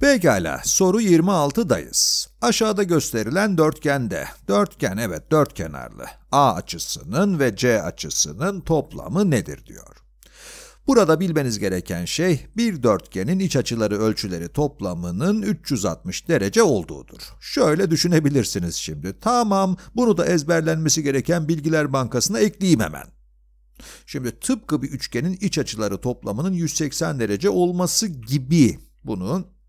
Pekala, soru 26'dayız. Aşağıda gösterilen dörtgende, dörtgen evet dörtkenarlı, A açısının ve C açısının toplamı nedir diyor. Burada bilmeniz gereken şey, bir dörtgenin iç açıları ölçüleri toplamının 360 derece olduğudur. Şöyle düşünebilirsiniz şimdi, tamam bunu da ezberlenmesi gereken bilgiler bankasına ekleyeyim hemen. Şimdi tıpkı bir üçgenin iç açıları toplamının 180 derece olması gibi, bunun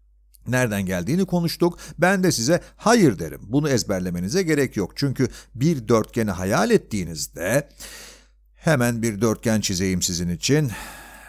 nereden geldiğini konuştuk. Ben de size hayır derim. Bunu ezberlemenize gerek yok. Çünkü bir dörtgeni hayal ettiğinizde hemen bir dörtgen çizeyim sizin için.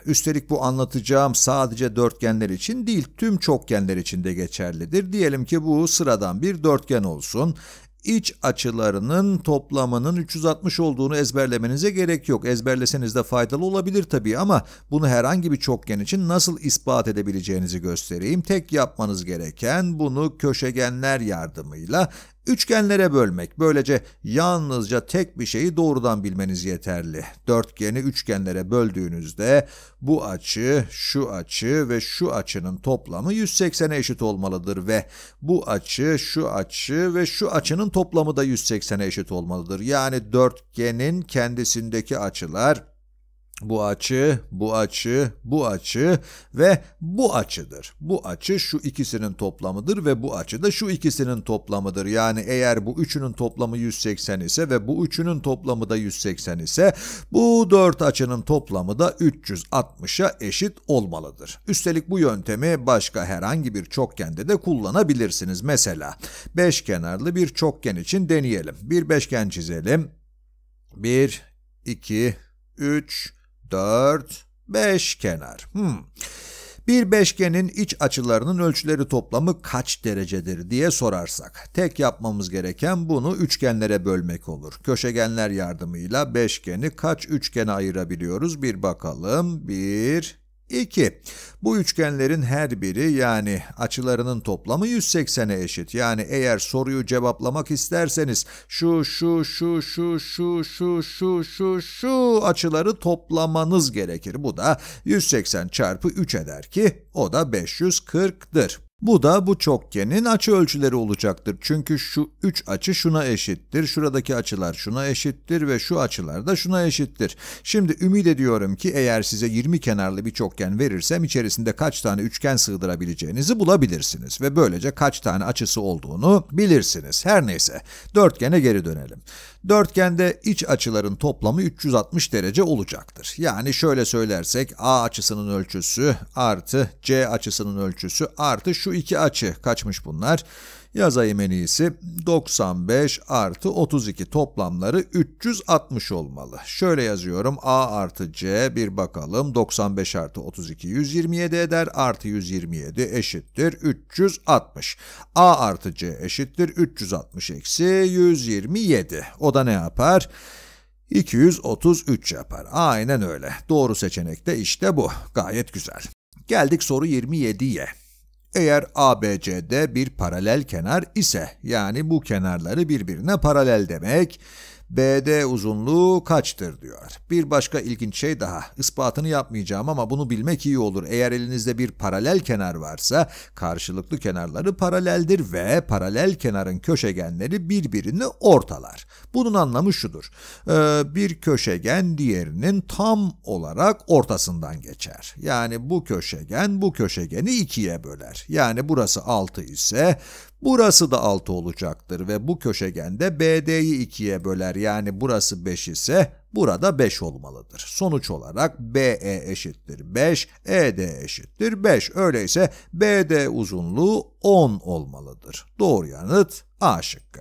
Üstelik bu anlatacağım sadece dörtgenler için değil, tüm çokgenler için de geçerlidir. Diyelim ki bu sıradan bir dörtgen olsun iç açılarının toplamının 360 olduğunu ezberlemenize gerek yok. Ezberleseniz de faydalı olabilir tabii ama bunu herhangi bir çokgen için nasıl ispat edebileceğinizi göstereyim. Tek yapmanız gereken bunu köşegenler yardımıyla Üçgenlere bölmek. Böylece yalnızca tek bir şeyi doğrudan bilmeniz yeterli. Dörtgeni üçgenlere böldüğünüzde bu açı, şu açı ve şu açının toplamı 180'e eşit olmalıdır ve bu açı, şu açı ve şu açının toplamı da 180'e eşit olmalıdır. Yani dörtgenin kendisindeki açılar bu açı, bu açı, bu açı ve bu açıdır. Bu açı şu ikisinin toplamıdır ve bu açı da şu ikisinin toplamıdır. Yani eğer bu üçünün toplamı 180 ise ve bu üçünün toplamı da 180 ise bu dört açının toplamı da 360'a eşit olmalıdır. Üstelik bu yöntemi başka herhangi bir çokgende de kullanabilirsiniz. Mesela beşkenarlı bir çokgen için deneyelim. Bir beşgen çizelim. 1, 2, 3, 4, 5 kenar. Hmm. Bir beşgenin iç açılarının ölçüleri toplamı kaç derecedir diye sorarsak, tek yapmamız gereken bunu üçgenlere bölmek olur. Köşegenler yardımıyla beşgeni kaç üçgene ayırabiliyoruz bir bakalım. 1, 2. Bu üçgenlerin her biri yani açılarının toplamı 180'e eşit. Yani eğer soruyu cevaplamak isterseniz şu şu şu şu şu şu şu şu şu açıları toplamanız gerekir. Bu da 180 çarpı 3 eder ki o da 540'dır. Bu da bu çokgenin açı ölçüleri olacaktır. Çünkü şu 3 açı şuna eşittir, şuradaki açılar şuna eşittir ve şu açılar da şuna eşittir. Şimdi ümit ediyorum ki eğer size 20 kenarlı bir çokgen verirsem içerisinde kaç tane üçgen sığdırabileceğinizi bulabilirsiniz ve böylece kaç tane açısı olduğunu bilirsiniz. Her neyse, dörtgene geri dönelim. Dörtgende iç açıların toplamı 360 derece olacaktır. Yani şöyle söylersek A açısının ölçüsü artı C açısının ölçüsü artı şu şu iki açı kaçmış bunlar? Yazayım en iyisi. 95 artı 32 toplamları 360 olmalı. Şöyle yazıyorum A artı C bir bakalım 95 artı 32 127 eder artı 127 eşittir 360. A artı C eşittir 360 eksi 127. O da ne yapar? 233 yapar. Aynen öyle. Doğru seçenek de işte bu. Gayet güzel. Geldik soru 27'ye. Eğer ABCD bir paralel kenar ise yani bu kenarları birbirine paralel demek BD uzunluğu kaçtır diyor. Bir başka ilginç şey daha. Ispatını yapmayacağım ama bunu bilmek iyi olur. Eğer elinizde bir paralel kenar varsa karşılıklı kenarları paraleldir ve paralel kenarın köşegenleri birbirini ortalar. Bunun anlamı şudur. Ee, bir köşegen diğerinin tam olarak ortasından geçer. Yani bu köşegen bu köşegeni ikiye böler. Yani burası 6 ise burası da 6 olacaktır ve bu köşegen de BD'yi ikiye böler. Yani burası 5 ise burada 5 olmalıdır. Sonuç olarak BE eşittir 5, ED eşittir 5. Öyleyse BD uzunluğu 10 olmalıdır. Doğru yanıt A şıkkı.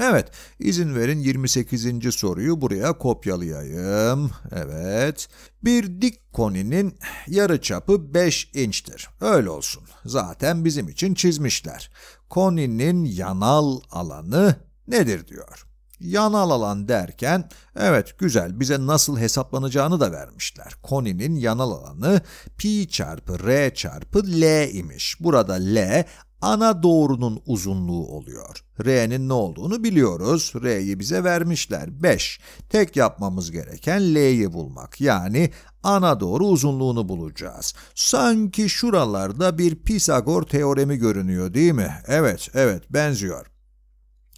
Evet, izin verin 28. soruyu buraya kopyalayayım. Evet, bir dik koninin yarı çapı 5 inçtir. Öyle olsun. Zaten bizim için çizmişler. Koninin yanal alanı nedir diyor. Yanal alan derken evet güzel bize nasıl hesaplanacağını da vermişler. Koni'nin yanal alanı pi çarpı r çarpı l imiş. Burada l ana doğrunun uzunluğu oluyor. R'nin ne olduğunu biliyoruz. R'yi bize vermişler. 5. Tek yapmamız gereken L'yi bulmak. Yani ana doğru uzunluğunu bulacağız. Sanki şuralarda bir Pisagor teoremi görünüyor değil mi? Evet, evet benziyor.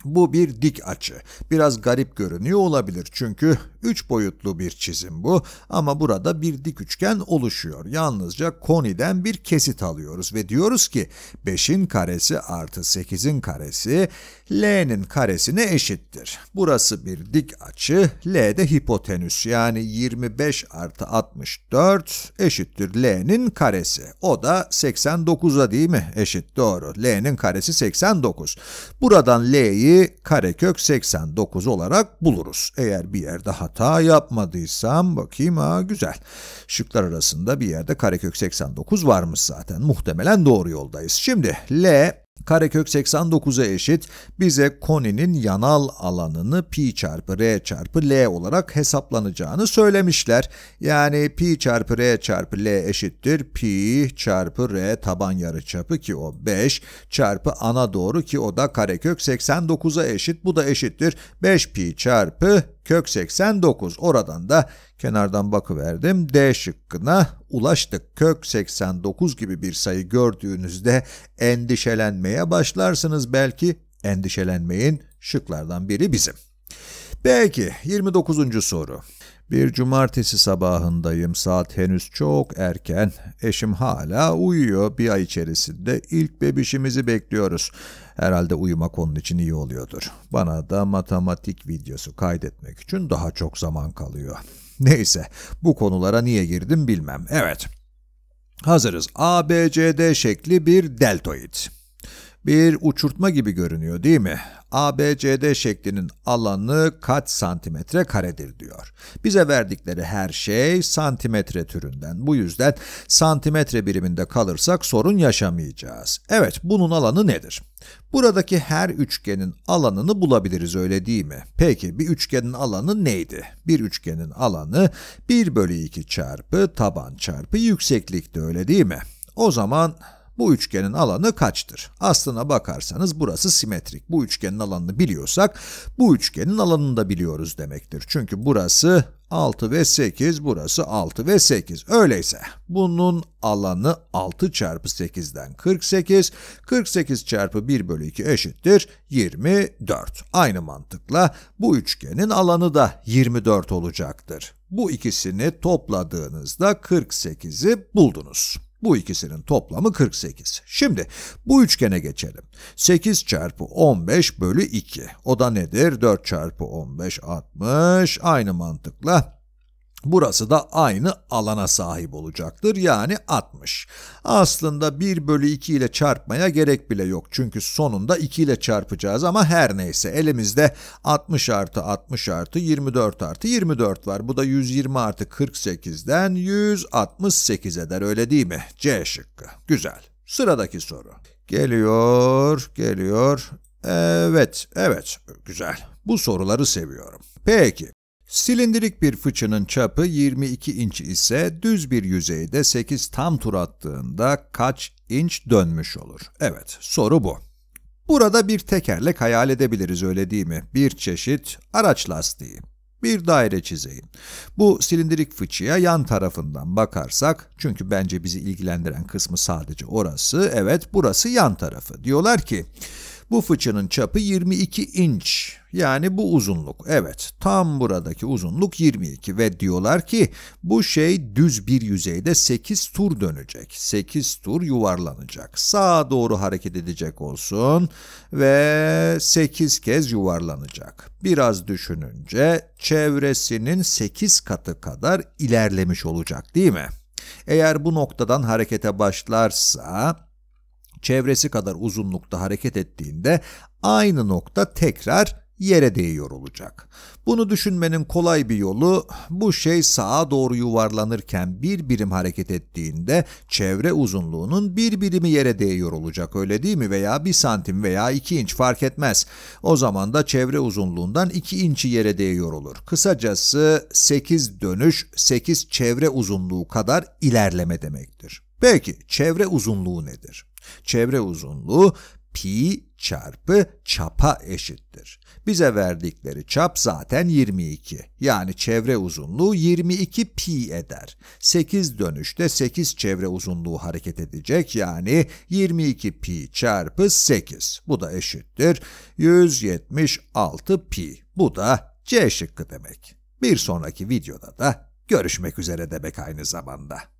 Bu bir dik açı. Biraz garip görünüyor olabilir çünkü 3 boyutlu bir çizim bu ama burada bir dik üçgen oluşuyor. Yalnızca koniden bir kesit alıyoruz ve diyoruz ki 5'in karesi artı 8'in karesi L'nin karesine eşittir. Burası bir dik açı, L de hipotenüs yani 25 artı 64 eşittir L'nin karesi. O da 89'a değil mi? Eşit doğru. L'nin karesi 89. Buradan L'yi değerini karekök 89 olarak buluruz. Eğer bir yerde hata yapmadıysam bakayım ha güzel. Şıklar arasında bir yerde karekök 89 varmış zaten. Muhtemelen doğru yoldayız. Şimdi L Karekök 89'a eşit bize koninin yanal alanını pi çarpı r çarpı l olarak hesaplanacağını söylemişler. Yani pi çarpı r çarpı l eşittir pi çarpı r taban yarıçapı ki o 5 çarpı ana doğru ki o da karekök 89'a eşit bu da eşittir 5 pi çarpı Kök 89 oradan da kenardan bakıverdim. D şıkkına ulaştık. Kök 89 gibi bir sayı gördüğünüzde endişelenmeye başlarsınız belki. Endişelenmeyin şıklardan biri bizim. Peki 29. soru. Bir cumartesi sabahındayım. Saat henüz çok erken. Eşim hala uyuyor. Bir ay içerisinde ilk bebişimizi bekliyoruz. Herhalde uyumak onun için iyi oluyordur. Bana da matematik videosu kaydetmek için daha çok zaman kalıyor. Neyse, bu konulara niye girdim bilmem. Evet. Hazırız. ABCD şekli bir deltoid bir uçurtma gibi görünüyor değil mi? ABCD şeklinin alanı kaç santimetre karedir diyor. Bize verdikleri her şey santimetre türünden. Bu yüzden santimetre biriminde kalırsak sorun yaşamayacağız. Evet, bunun alanı nedir? Buradaki her üçgenin alanını bulabiliriz öyle değil mi? Peki bir üçgenin alanı neydi? Bir üçgenin alanı 1 bölü 2 çarpı taban çarpı yükseklikti öyle değil mi? O zaman bu üçgenin alanı kaçtır? Aslına bakarsanız burası simetrik. Bu üçgenin alanını biliyorsak bu üçgenin alanını da biliyoruz demektir. Çünkü burası 6 ve 8, burası 6 ve 8. Öyleyse bunun alanı 6 çarpı 8'den 48, 48 çarpı 1 bölü 2 eşittir 24. Aynı mantıkla bu üçgenin alanı da 24 olacaktır. Bu ikisini topladığınızda 48'i buldunuz. Bu ikisinin toplamı 48. Şimdi bu üçgene geçelim. 8 çarpı 15 bölü 2. O da nedir? 4 çarpı 15 60. Aynı mantıkla Burası da aynı alana sahip olacaktır yani 60. Aslında 1 bölü 2 ile çarpmaya gerek bile yok çünkü sonunda 2 ile çarpacağız ama her neyse elimizde 60 artı 60 artı 24 artı 24 var. Bu da 120 artı 48'den 168 eder öyle değil mi? C şıkkı. Güzel. Sıradaki soru. Geliyor, geliyor. Evet, evet. Güzel. Bu soruları seviyorum. Peki, Silindirik bir fıçının çapı 22 inç ise düz bir yüzeyde 8 tam tur attığında kaç inç dönmüş olur? Evet, soru bu. Burada bir tekerlek hayal edebiliriz öyle değil mi? Bir çeşit araç lastiği. Bir daire çizeyim. Bu silindirik fıçıya yan tarafından bakarsak, çünkü bence bizi ilgilendiren kısmı sadece orası, evet burası yan tarafı. Diyorlar ki, bu fıçının çapı 22 inç. Yani bu uzunluk. Evet, tam buradaki uzunluk 22 ve diyorlar ki bu şey düz bir yüzeyde 8 tur dönecek. 8 tur yuvarlanacak. Sağa doğru hareket edecek olsun ve 8 kez yuvarlanacak. Biraz düşününce çevresinin 8 katı kadar ilerlemiş olacak değil mi? Eğer bu noktadan harekete başlarsa çevresi kadar uzunlukta hareket ettiğinde aynı nokta tekrar yere değiyor olacak. Bunu düşünmenin kolay bir yolu bu şey sağa doğru yuvarlanırken bir birim hareket ettiğinde çevre uzunluğunun bir birimi yere değiyor olacak öyle değil mi veya bir santim veya iki inç fark etmez. O zaman da çevre uzunluğundan iki inçi yere değiyor olur. Kısacası 8 dönüş 8 çevre uzunluğu kadar ilerleme demektir. Peki çevre uzunluğu nedir? Çevre uzunluğu pi çarpı çapa eşittir. Bize verdikleri çap zaten 22. Yani çevre uzunluğu 22 pi eder. 8 dönüşte 8 çevre uzunluğu hareket edecek yani 22 pi çarpı 8. Bu da eşittir 176 pi. Bu da C şıkkı demek. Bir sonraki videoda da görüşmek üzere demek aynı zamanda.